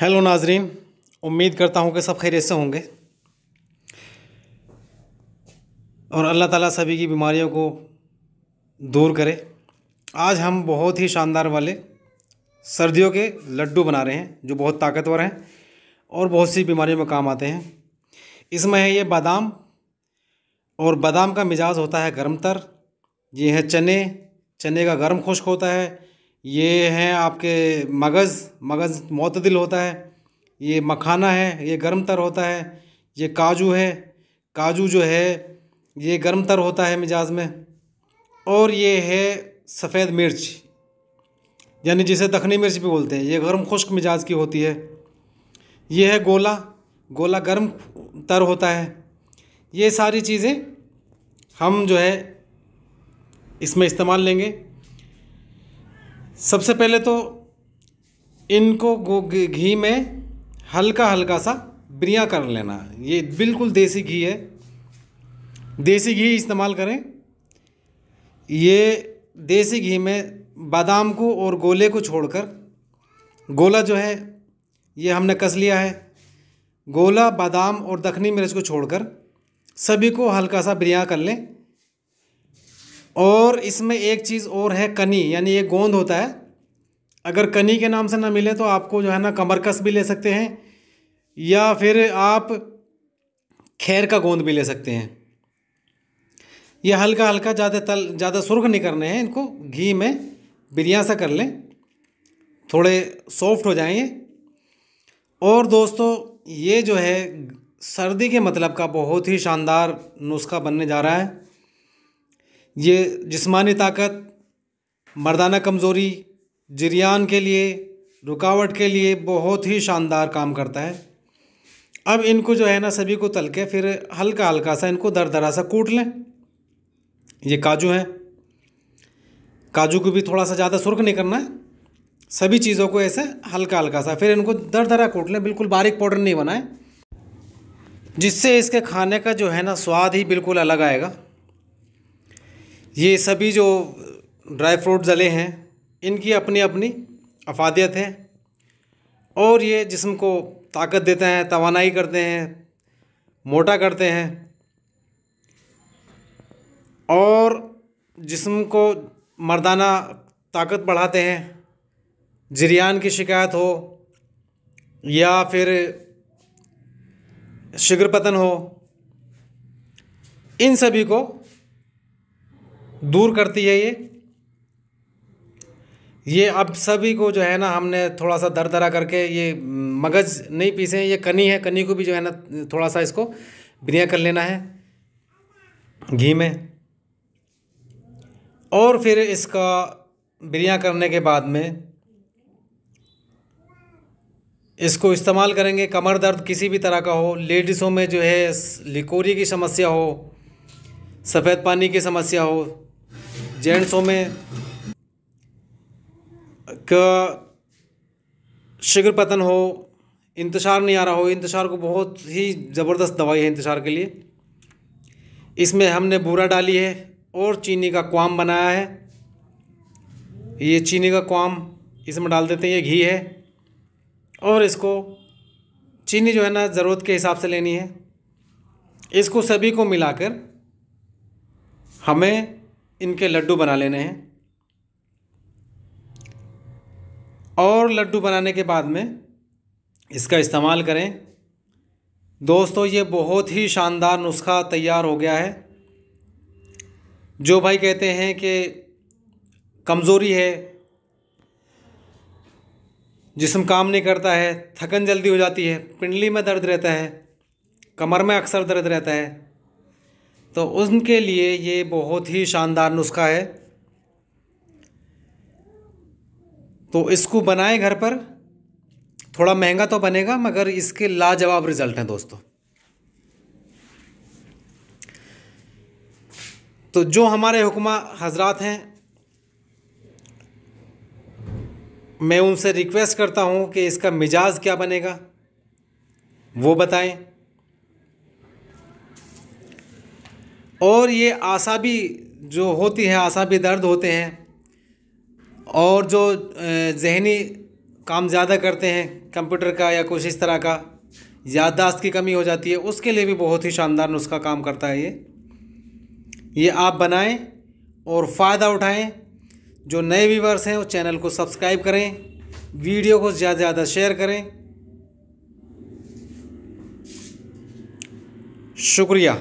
hello नाजरीन उम्मीद करता हूँ कि सब खैर से होंगे और अल्लाह ताला सभी की बीमारियों को दूर करे आज हम बहुत ही शानदार वाले सर्दियों के लड्डू बना रहे हैं जो बहुत ताकतवर हैं और बहुत सी बीमारियों में काम आते हैं इसमें है ये बादाम और बादाम का मिजाज होता है गर्म तर ये है चने चने का गर्म खुश्क होता है ये हैं आपके मगज़ मगज़ मतदिल होता है ये मखाना है ये गर्म तर होता है ये काजू है काजू जो है ये गर्म तर होता है मिजाज में और ये है सफ़ेद मिर्च यानी जिसे तखनी मिर्च भी बोलते हैं ये गर्म खुश्क मिजाज की होती है ये है गोला गोला गर्म तर होता है ये सारी चीज़ें हम जो है इसमें इस्तेमाल लेंगे सबसे पहले तो इनको घी में हल्का हल्का सा ब्रिया कर लेना ये बिल्कुल देसी घी है देसी घी इस्तेमाल करें ये देसी घी में बादाम को और गोले को छोड़कर गोला जो है ये हमने कस लिया है गोला बादाम और दखनी मिर्च को छोड़कर सभी को हल्का सा ब्रिया कर लें और इसमें एक चीज़ और है कनी यानी ये गोंद होता है अगर कनी के नाम से ना मिले तो आपको जो है ना कमरकस भी ले सकते हैं या फिर आप खैर का गोंद भी ले सकते हैं ये हल्का हल्का ज़्यादा तल ज़्यादा सुर्ख नहीं करने हैं इनको घी में बिरिया सा कर लें थोड़े सॉफ्ट हो जाएंगे और दोस्तों ये जो है सर्दी के मतलब का बहुत ही शानदार नुस्खा बनने जा रहा है ये जिस्मानी ताकत मर्दाना कमज़ोरी जरियान के लिए रुकावट के लिए बहुत ही शानदार काम करता है अब इनको जो है ना सभी को तल के फिर हल्का हल्का सा इनको दर दरा सा कूट लें ये काजू है काजू को भी थोड़ा सा ज़्यादा सुर्ख नहीं करना है सभी चीज़ों को ऐसे हल्का हल्का सा फिर इनको दर दरा कूट लें बिल्कुल बारीक पाउडर नहीं बनाएं जिससे इसके खाने का जो है ना स्वाद ही बिल्कुल अलग आएगा ये सभी जो ड्राई फ्रूट जले हैं इनकी अपनी अपनी अफादियत है और ये जिसम को ताकत देते हैं तोानाई करते हैं मोटा करते हैं और जिसम को मर्दाना ताकत बढ़ाते हैं जरियान की शिकायत हो या फिर शिगरपतन हो इन सभी को दूर करती है ये ये अब सभी को जो है ना हमने थोड़ा सा दर दरा करके ये मगज़ नहीं पीसे ये कनी है कनी को भी जो है ना थोड़ा सा इसको बिनिया कर लेना है घी में और फिर इसका बिरिया करने के बाद में इसको इस्तेमाल करेंगे कमर दर्द किसी भी तरह का हो लेडीज़ों में जो है लिकोरी की समस्या हो सफ़ेद पानी की समस्या हो जेंट्सों में का शीघ्र पतन हो इंतजार नहीं आ रहा हो इंतजार को बहुत ही ज़बरदस्त दवाई है इंतजार के लिए इसमें हमने बूरा डाली है और चीनी का क्वाम बनाया है ये चीनी का क्वाम इसमें डाल देते हैं ये घी है और इसको चीनी जो है ना ज़रूरत के हिसाब से लेनी है इसको सभी को मिलाकर हमें इनके लड्डू बना लेने हैं और लड्डू बनाने के बाद में इसका इस्तेमाल करें दोस्तों ये बहुत ही शानदार नुस्खा तैयार हो गया है जो भाई कहते हैं कि कमज़ोरी है जिसम काम नहीं करता है थकन जल्दी हो जाती है पिंडली में दर्द रहता है कमर में अक्सर दर्द रहता है तो उनके लिए ये बहुत ही शानदार नुस्खा है तो इसको बनाए घर पर थोड़ा महंगा तो बनेगा मगर इसके लाजवाब रिजल्ट हैं दोस्तों तो जो हमारे हुक्मा हजरात हैं मैं उनसे रिक्वेस्ट करता हूं कि इसका मिजाज क्या बनेगा वो बताएं और ये आसाबी जो होती है आसाबी दर्द होते हैं और जो जहनी काम ज़्यादा करते हैं कंप्यूटर का या कुछ इस तरह का याददाश्त की कमी हो जाती है उसके लिए भी बहुत ही शानदार नुस्खा काम करता है ये ये आप बनाएं और फ़ायदा उठाएं जो नए व्यूवर्स हैं वो चैनल को सब्सक्राइब करें वीडियो को ज़्यादा से ज़्यादा शेयर करें शुक्रिया